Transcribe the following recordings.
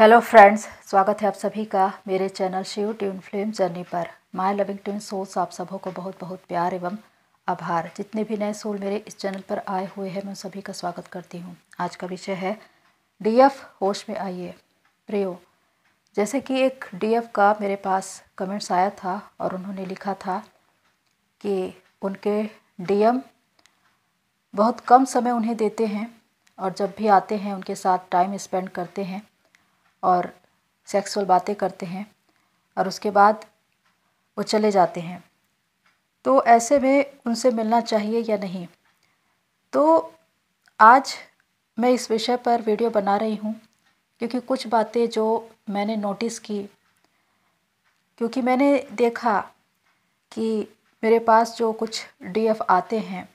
hello friends स्वागत है आप सभी का मेरे channel Shiv twin flame journey पर माय लविंग ट्यून सोल्स आप सबों को बहुत बहुत प्यार एवं आभार जितने भी नए सोल मेरे इस चैनल पर आए हुए हैं मैं सभी का स्वागत करती हूँ आज का विषय है डीएफ होश में आइए प्रियो जैसे कि एक डीएफ का मेरे पास कमेंट्स आया था और उन्होंने लिखा था कि उनके डी बहुत कम समय उन्हें देते हैं और जब भी आते हैं उनके साथ टाइम स्पेंड करते हैं और सेक्सुअल बातें करते हैं और उसके बाद वो चले जाते हैं तो ऐसे में उनसे मिलना चाहिए या नहीं तो आज मैं इस विषय पर वीडियो बना रही हूँ क्योंकि कुछ बातें जो मैंने नोटिस की क्योंकि मैंने देखा कि मेरे पास जो कुछ डीएफ आते हैं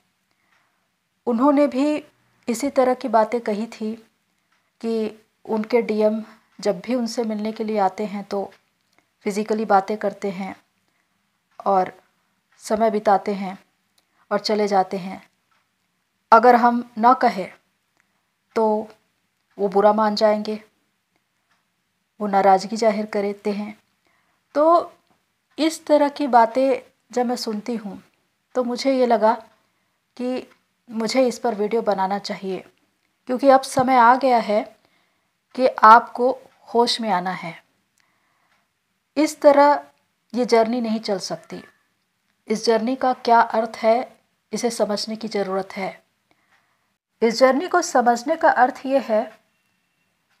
उन्होंने भी इसी तरह की बातें कही थी कि उनके डीएम जब भी उनसे मिलने के लिए आते हैं तो फिज़िकली बातें करते हैं और समय बिताते हैं और चले जाते हैं अगर हम ना कहें तो वो बुरा मान जाएंगे वो नाराज़गी जाहिर करते हैं तो इस तरह की बातें जब मैं सुनती हूँ तो मुझे ये लगा कि मुझे इस पर वीडियो बनाना चाहिए क्योंकि अब समय आ गया है कि आपको होश में आना है इस तरह ये जर्नी नहीं चल सकती इस जर्नी का क्या अर्थ है इसे समझने की ज़रूरत है इस जर्नी को समझने का अर्थ ये है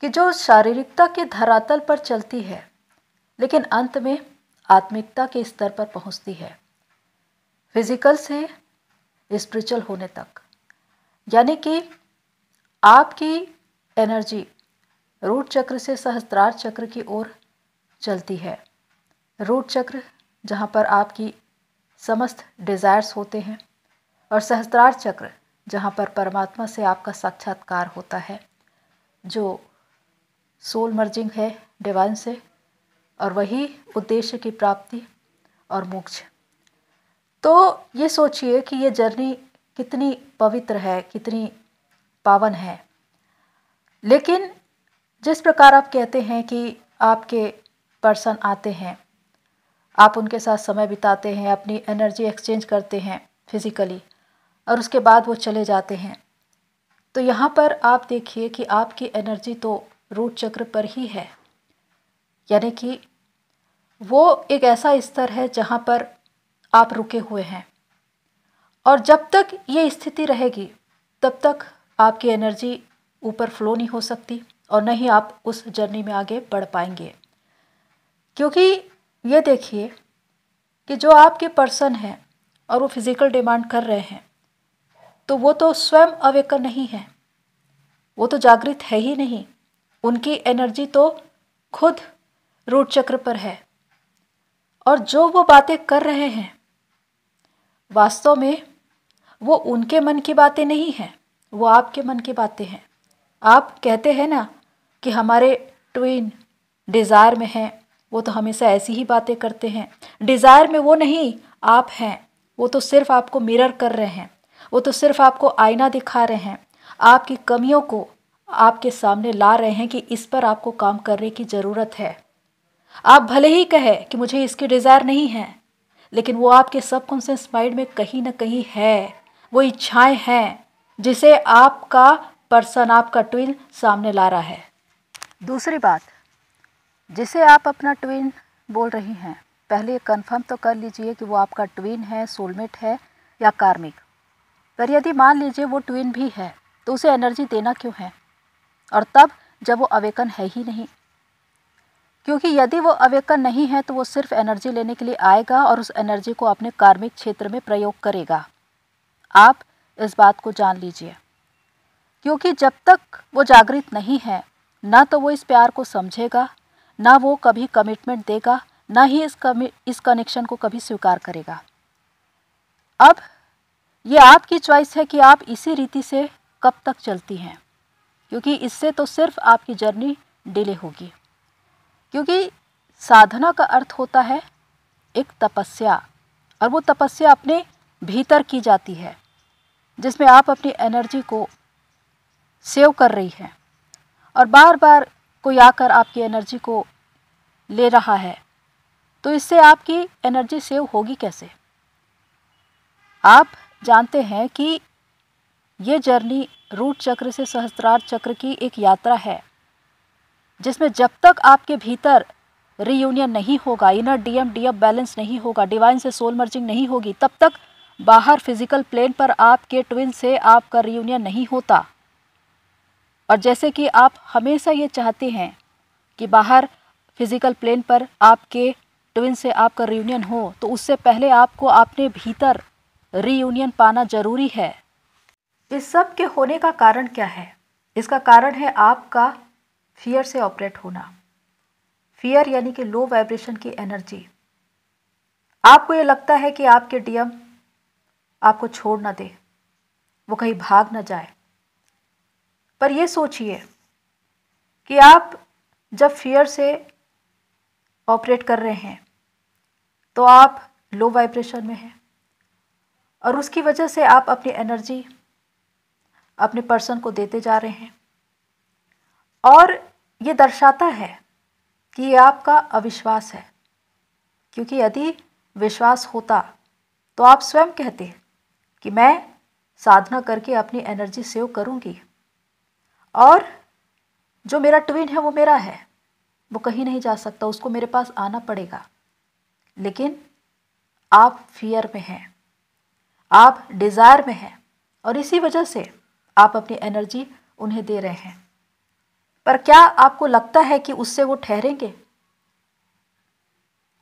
कि जो शारीरिकता के धरातल पर चलती है लेकिन अंत में आत्मिकता के स्तर पर पहुंचती है फिज़िकल से स्पिरिचुअल होने तक यानी कि आपकी एनर्जी रूट चक्र से सहस्त्रार चक्र की ओर चलती है रोट चक्र जहाँ पर आपकी समस्त डिज़ायर्स होते हैं और सहस्त्रार चक्र जहाँ पर परमात्मा से आपका साक्षात्कार होता है जो सोल मर्जिंग है डिवाइन से और वही उद्देश्य की प्राप्ति और मोक्ष तो ये सोचिए कि ये जर्नी कितनी पवित्र है कितनी पावन है लेकिन जिस प्रकार आप कहते हैं कि आपके पर्सन आते हैं आप उनके साथ समय बिताते हैं अपनी एनर्जी एक्सचेंज करते हैं फिज़िकली और उसके बाद वो चले जाते हैं तो यहाँ पर आप देखिए कि आपकी एनर्जी तो रूट चक्र पर ही है यानी कि वो एक ऐसा स्तर है जहाँ पर आप रुके हुए हैं और जब तक ये स्थिति रहेगी तब तक आपकी एनर्जी ऊपर फ्लो नहीं हो सकती और न ही आप उस जर्नी में आगे बढ़ पाएंगे क्योंकि ये देखिए कि जो आपके पर्सन हैं और वो फिज़िकल डिमांड कर रहे हैं तो वो तो स्वयं अवेकन नहीं है वो तो जागृत है ही नहीं उनकी एनर्जी तो खुद रूट चक्र पर है और जो वो बातें कर रहे हैं वास्तव में वो उनके मन की बातें नहीं हैं वो आपके मन की बातें हैं आप कहते हैं ना कि हमारे ट्विन डिज़ायर में हैं वो तो हमेशा ऐसी ही बातें करते हैं डिज़ायर में वो नहीं आप हैं वो तो सिर्फ आपको मिरर कर रहे हैं वो तो सिर्फ आपको आईना दिखा रहे हैं आपकी कमियों को आपके सामने ला रहे हैं कि इस पर आपको काम करने की ज़रूरत है आप भले ही कहें कि मुझे इसकी डिज़ायर नहीं है लेकिन वो आपके सबकॉन्शियस माइंड में कहीं ना कहीं है वो इच्छाएं हैं जिसे आपका पर्सन आपका ट्विन सामने ला रहा है दूसरी बात जिसे आप अपना ट्विन बोल रही हैं पहले कंफर्म तो कर लीजिए कि वो आपका ट्विन है सोलमेट है या कार्मिक पर यदि मान लीजिए वो ट्विन भी है तो उसे एनर्जी देना क्यों है और तब जब वो अवेकन है ही नहीं क्योंकि यदि वो अवेकन नहीं है तो वो सिर्फ एनर्जी लेने के लिए आएगा और उस एनर्जी को अपने कार्मिक क्षेत्र में प्रयोग करेगा आप इस बात को जान लीजिए क्योंकि जब तक वो जागृत नहीं है ना तो वो इस प्यार को समझेगा ना वो कभी कमिटमेंट देगा ना ही इस कमी इस कनेक्शन को कभी स्वीकार करेगा अब ये आपकी चॉइस है कि आप इसी रीति से कब तक चलती हैं क्योंकि इससे तो सिर्फ आपकी जर्नी डिले होगी क्योंकि साधना का अर्थ होता है एक तपस्या और वो तपस्या अपने भीतर की जाती है जिसमें आप अपनी एनर्जी को सेव कर रही हैं और बार बार कोई आकर आपकी एनर्जी को ले रहा है तो इससे आपकी एनर्जी सेव होगी कैसे आप जानते हैं कि ये जर्नी रूट चक्र से सहस्त्रार्थ चक्र की एक यात्रा है जिसमें जब तक आपके भीतर रीयूनियन नहीं होगा इनर डीएम डीएम बैलेंस नहीं होगा डिवाइन से सोल मर्जिंग नहीं होगी तब तक बाहर फिजिकल प्लेन पर आपके ट्विन से आपका रीयूनियन नहीं होता और जैसे कि आप हमेशा ये चाहते हैं कि बाहर फिज़िकल प्लेन पर आपके ट्विन से आपका रीयूनियन हो तो उससे पहले आपको अपने भीतर रीयूनियन पाना ज़रूरी है इस सब के होने का कारण क्या है इसका कारण है आपका फियर से ऑपरेट होना फियर यानी कि लो वाइब्रेशन की एनर्जी आपको ये लगता है कि आपके डीएम आपको छोड़ ना दे वो कहीं भाग ना जाए पर ये सोचिए कि आप जब फियर से ऑपरेट कर रहे हैं तो आप लो वाइब्रेशन में हैं और उसकी वजह से आप अपनी एनर्जी अपने पर्सन को देते जा रहे हैं और ये दर्शाता है कि ये आपका अविश्वास है क्योंकि यदि विश्वास होता तो आप स्वयं कहते कि मैं साधना करके अपनी एनर्जी सेव करूंगी और जो मेरा ट्विन है वो मेरा है वो कहीं नहीं जा सकता उसको मेरे पास आना पड़ेगा लेकिन आप फियर में हैं आप डिज़ायर में हैं और इसी वजह से आप अपनी एनर्जी उन्हें दे रहे हैं पर क्या आपको लगता है कि उससे वो ठहरेंगे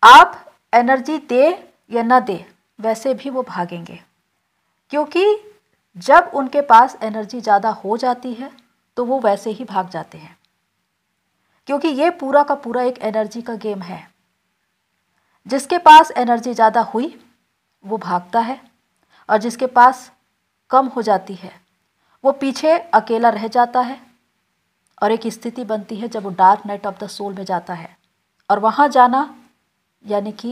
आप एनर्जी दे या ना दे वैसे भी वो भागेंगे क्योंकि जब उनके पास एनर्जी ज़्यादा हो जाती है तो वो वैसे ही भाग जाते हैं क्योंकि ये पूरा का पूरा एक एनर्जी का गेम है जिसके पास एनर्जी ज़्यादा हुई वो भागता है और जिसके पास कम हो जाती है वो पीछे अकेला रह जाता है और एक स्थिति बनती है जब वो dark night of the soul में जाता है और वहाँ जाना यानी कि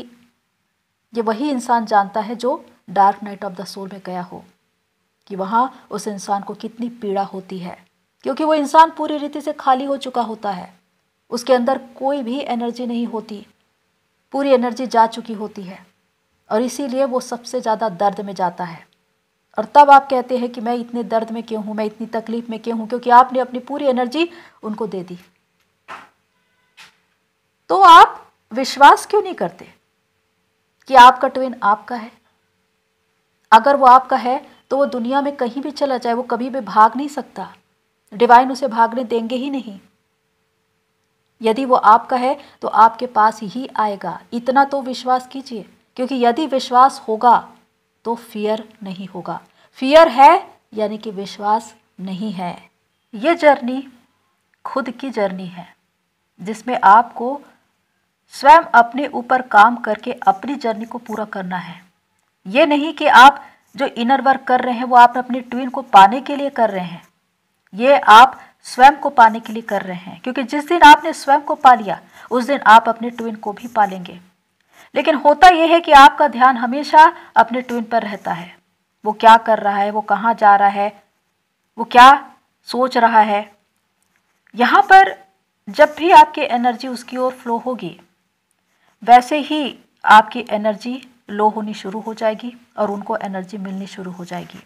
ये वही इंसान जानता है जो dark night of the soul में गया हो कि वहाँ उस इंसान को कितनी पीड़ा होती है क्योंकि वो इंसान पूरी रीति से खाली हो चुका होता है उसके अंदर कोई भी एनर्जी नहीं होती पूरी एनर्जी जा चुकी होती है और इसीलिए वो सबसे ज़्यादा दर्द में जाता है और तब आप कहते हैं कि मैं इतने दर्द में क्यों हूँ मैं इतनी तकलीफ़ में क्यों हूँ क्योंकि आपने अपनी पूरी एनर्जी उनको दे दी तो आप विश्वास क्यों नहीं करते कि आपका ट्विन आपका है अगर वो आपका है तो वो दुनिया में कहीं भी चला जाए वो कभी भी भाग नहीं सकता डिवाइन उसे भागने देंगे ही नहीं यदि वो आपका है तो आपके पास ही आएगा इतना तो विश्वास कीजिए क्योंकि यदि विश्वास होगा तो फियर नहीं होगा फियर है यानी कि विश्वास नहीं है ये जर्नी खुद की जर्नी है जिसमें आपको स्वयं अपने ऊपर काम करके अपनी जर्नी को पूरा करना है ये नहीं कि आप जो इनर वर्क कर रहे हैं वो आप अपने ट्विन को पाने के लिए कर रहे हैं ये आप स्वयं को पाने के लिए कर रहे हैं क्योंकि जिस दिन आपने स्वयं को पा लिया उस दिन आप अपने ट्विन को भी पालेंगे लेकिन होता यह है कि आपका ध्यान हमेशा अपने ट्विन पर रहता है वो क्या कर रहा है वो कहाँ जा रहा है वो क्या सोच रहा है यहाँ पर जब भी आपकी एनर्जी उसकी ओर फ्लो होगी वैसे ही आपकी एनर्जी लो होनी शुरू हो जाएगी और उनको एनर्जी मिलनी शुरू हो जाएगी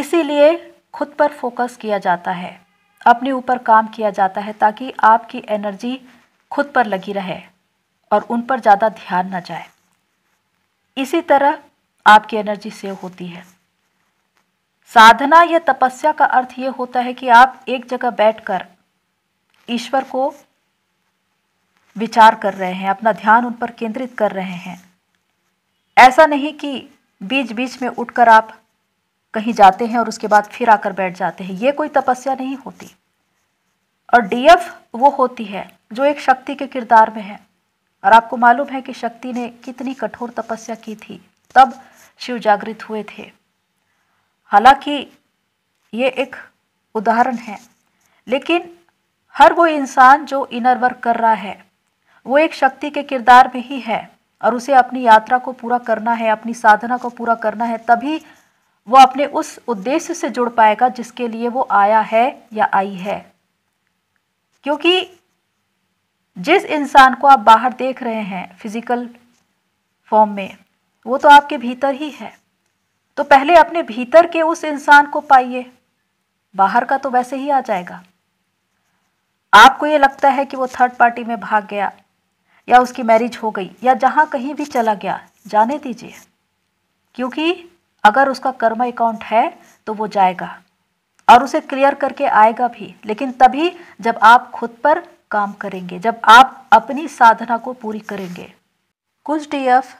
इसीलिए खुद पर फोकस किया जाता है अपने ऊपर काम किया जाता है ताकि आपकी एनर्जी खुद पर लगी रहे और उन पर ज़्यादा ध्यान ना जाए इसी तरह आपकी एनर्जी सेव होती है साधना या तपस्या का अर्थ ये होता है कि आप एक जगह बैठकर ईश्वर को विचार कर रहे हैं अपना ध्यान उन पर केंद्रित कर रहे हैं ऐसा नहीं कि बीच बीच में उठकर आप कहीं जाते हैं और उसके बाद फिर आकर बैठ जाते हैं ये कोई तपस्या नहीं होती और डीएफ वो होती है जो एक शक्ति के किरदार में है और आपको मालूम है कि शक्ति ने कितनी कठोर तपस्या की थी तब शिव जागृत हुए थे हालांकि ये एक उदाहरण है लेकिन हर वो इंसान जो इनर वर्क कर रहा है वो एक शक्ति के किरदार में ही है और उसे अपनी यात्रा को पूरा करना है अपनी साधना को पूरा करना है तभी वो अपने उस उद्देश्य से जुड़ पाएगा जिसके लिए वो आया है या आई है क्योंकि जिस इंसान को आप बाहर देख रहे हैं फिज़िकल फॉर्म में वो तो आपके भीतर ही है तो पहले अपने भीतर के उस इंसान को पाइए बाहर का तो वैसे ही आ जाएगा आपको ये लगता है कि वो थर्ड पार्टी में भाग गया या उसकी मैरिज हो गई या जहाँ कहीं भी चला गया जाने दीजिए क्योंकि अगर उसका कर्म अकाउंट है तो वो जाएगा और उसे क्लियर करके आएगा भी लेकिन तभी जब आप खुद पर काम करेंगे जब आप अपनी साधना को पूरी करेंगे कुछ डीएफ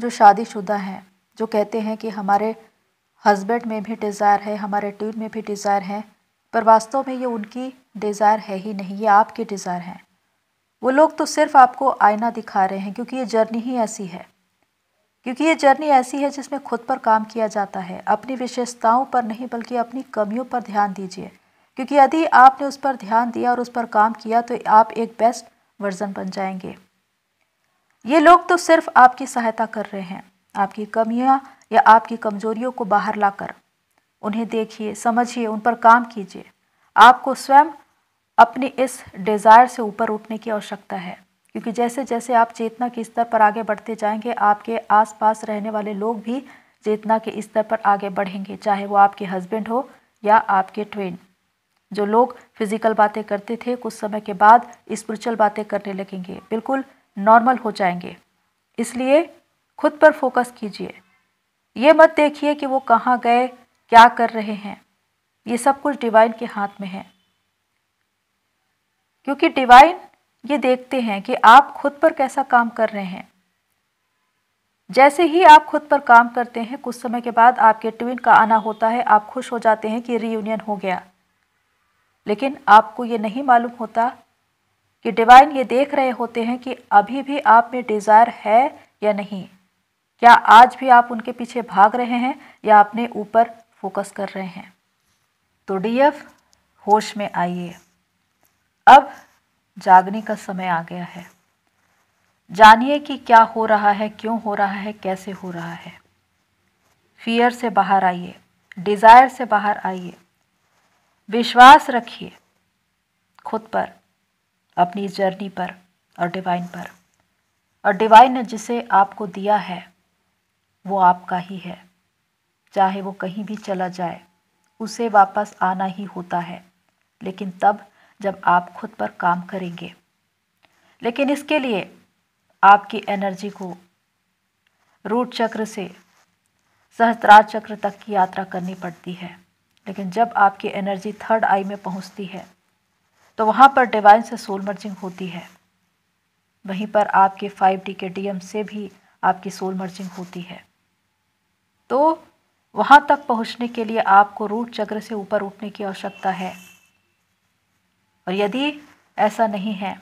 जो शादीशुदा हैं जो कहते हैं कि हमारे हस्बैंड में भी डिज़ायर है हमारे टीम में भी डिज़ायर है पर वास्तव में ये उनकी डिज़ायर है ही नहीं ये आपकी डिज़ायर हैं वो लोग तो सिर्फ आपको आईना दिखा रहे हैं क्योंकि ये जर्नी ही ऐसी है क्योंकि ये जर्नी ऐसी है जिसमें खुद पर काम किया जाता है अपनी विशेषताओं पर नहीं बल्कि अपनी कमियों पर ध्यान दीजिए क्योंकि यदि आपने उस पर ध्यान दिया और उस पर काम किया तो आप एक बेस्ट वर्जन बन जाएंगे ये लोग तो सिर्फ आपकी सहायता कर रहे हैं आपकी कमियाँ या आपकी कमजोरियों को बाहर लाकर उन्हें देखिए समझिए उन पर काम कीजिए आपको स्वयं अपने इस डिज़ायर से ऊपर उठने की आवश्यकता है क्योंकि जैसे जैसे आप चेतना के स्तर पर आगे बढ़ते जाएंगे आपके आसपास रहने वाले लोग भी चेतना के स्तर पर आगे बढ़ेंगे चाहे वो आपके हस्बैंड हो या आपके ट्वेन जो लोग फिजिकल बातें करते थे कुछ समय के बाद स्पिरिचुअल बातें करने लगेंगे बिल्कुल नॉर्मल हो जाएंगे इसलिए खुद पर फोकस कीजिए ये मत देखिए कि वो कहाँ गए क्या कर रहे हैं ये सब कुछ डिवाइन के हाथ में है क्योंकि डिवाइन ये देखते हैं कि आप खुद पर कैसा काम कर रहे हैं जैसे ही आप खुद पर काम करते हैं कुछ समय के बाद आपके ट्विन का आना होता है आप खुश हो जाते हैं कि रीयूनियन हो गया लेकिन आपको ये नहीं मालूम होता कि डिवाइन ये देख रहे होते हैं कि अभी भी आप में डिज़ायर है या नहीं क्या आज भी आप उनके पीछे भाग रहे हैं या अपने ऊपर फोकस कर रहे हैं तो डीएफ होश में आइए अब जागने का समय आ गया है जानिए कि क्या हो रहा है क्यों हो रहा है कैसे हो रहा है फियर से बाहर आइए डिज़ायर से बाहर आइए विश्वास रखिए खुद पर अपनी जर्नी पर और डिवाइन पर और डिवाइन ने जिसे आपको दिया है वो आपका ही है चाहे वो कहीं भी चला जाए उसे वापस आना ही होता है लेकिन तब जब आप खुद पर काम करेंगे लेकिन इसके लिए आपकी एनर्जी को रूट चक्र से सहस्त्रार चक्र तक की यात्रा करनी पड़ती है लेकिन जब आपकी एनर्जी थर्ड आई में पहुंचती है तो वहाँ पर डिवाइन से सोल मर्जिंग होती है वहीं पर आपके फाइव डी के डीएम से भी आपकी सोल मर्जिंग होती है तो वहाँ तक पहुँचने के लिए आपको रूट चक्र से ऊपर उठने की आवश्यकता है और यदि ऐसा नहीं है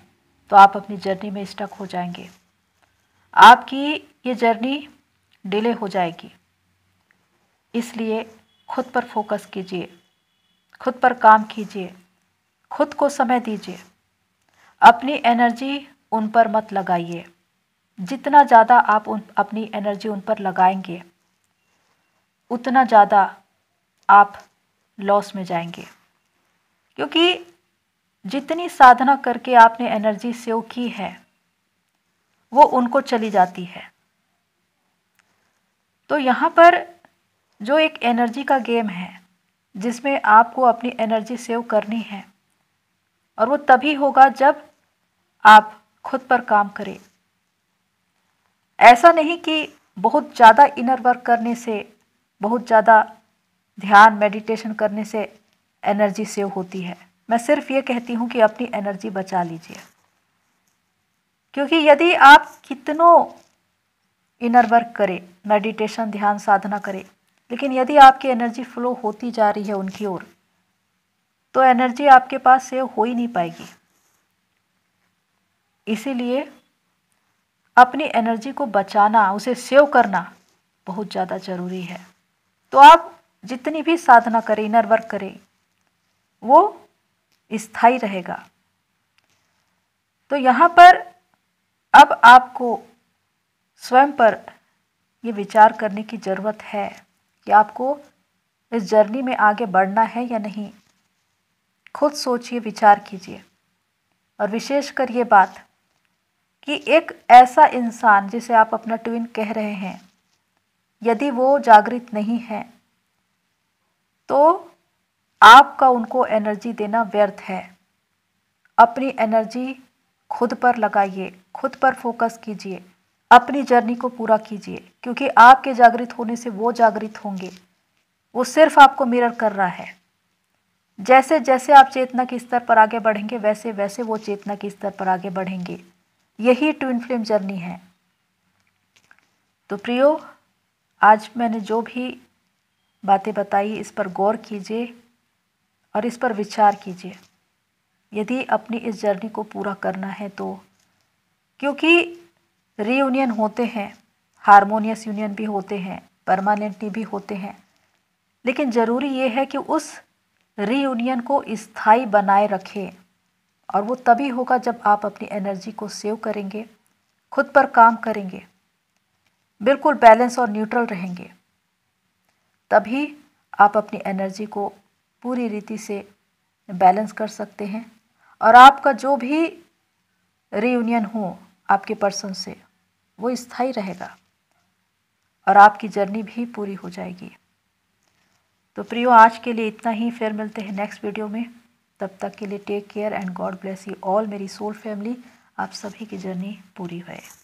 तो आप अपनी जर्नी में स्टक हो जाएंगे आपकी ये जर्नी डिले हो जाएगी इसलिए खुद पर फोकस कीजिए खुद पर काम कीजिए खुद को समय दीजिए अपनी एनर्जी उन पर मत लगाइए जितना ज़्यादा आप उन अपनी एनर्जी उन पर लगाएंगे उतना ज़्यादा आप लॉस में जाएंगे क्योंकि जितनी साधना करके आपने एनर्जी सेव की है वो उनको चली जाती है तो यहाँ पर जो एक एनर्जी का गेम है जिसमें आपको अपनी एनर्जी सेव करनी है और वो तभी होगा जब आप खुद पर काम करें ऐसा नहीं कि बहुत ज़्यादा इनर वर्क करने से बहुत ज़्यादा ध्यान मेडिटेशन करने से एनर्जी सेव होती है मैं सिर्फ ये कहती हूँ कि अपनी एनर्जी बचा लीजिए क्योंकि यदि आप कितनों इनर वर्क करें मेडिटेशन ध्यान साधना करें लेकिन यदि आपकी एनर्जी फ्लो होती जा रही है उनकी ओर तो एनर्जी आपके पास सेव हो ही नहीं पाएगी इसीलिए अपनी एनर्जी को बचाना उसे सेव करना बहुत ज़्यादा ज़रूरी है तो आप जितनी भी साधना करें इनर वर्क करें वो स्थाई रहेगा तो यहाँ पर अब आपको स्वयं पर ये विचार करने की ज़रूरत है कि आपको इस जर्नी में आगे बढ़ना है या नहीं खुद सोचिए विचार कीजिए और विशेषकर ये बात कि एक ऐसा इंसान जिसे आप अपना ट्विन कह रहे हैं यदि वो जागृत नहीं है तो आपका उनको एनर्जी देना व्यर्थ है अपनी एनर्जी खुद पर लगाइए खुद पर फोकस कीजिए अपनी जर्नी को पूरा कीजिए क्योंकि आपके जागृत होने से वो जागृत होंगे वो सिर्फ आपको मिरर कर रहा है जैसे जैसे आप चेतना के स्तर पर आगे बढ़ेंगे वैसे वैसे वो चेतना के स्तर पर आगे बढ़ेंगे यही ट्विन फ्लेम जर्नी है तो प्रियो आज मैंने जो भी बातें बताई इस पर गौर कीजिए और इस पर विचार कीजिए यदि अपनी इस जर्नी को पूरा करना है तो क्योंकि रीयूनियन होते हैं हारमोनियस यूनियन भी होते हैं परमानेंटली भी होते हैं लेकिन ज़रूरी ये है कि उस रीयूनियन को स्थाई बनाए रखें और वो तभी होगा जब आप अपनी एनर्जी को सेव करेंगे खुद पर काम करेंगे बिल्कुल बैलेंस और न्यूट्रल रहेंगे तभी आप अपनी एनर्जी को पूरी रीति से बैलेंस कर सकते हैं और आपका जो भी रीयूनियन हो आपके पर्सन से वो स्थायी रहेगा और आपकी जर्नी भी पूरी हो जाएगी तो प्रियो आज के लिए इतना ही फिर मिलते हैं नेक्स्ट वीडियो में तब तक के लिए take care and God bless you all मेरी सोल फैमिली आप सभी की जर्नी पूरी है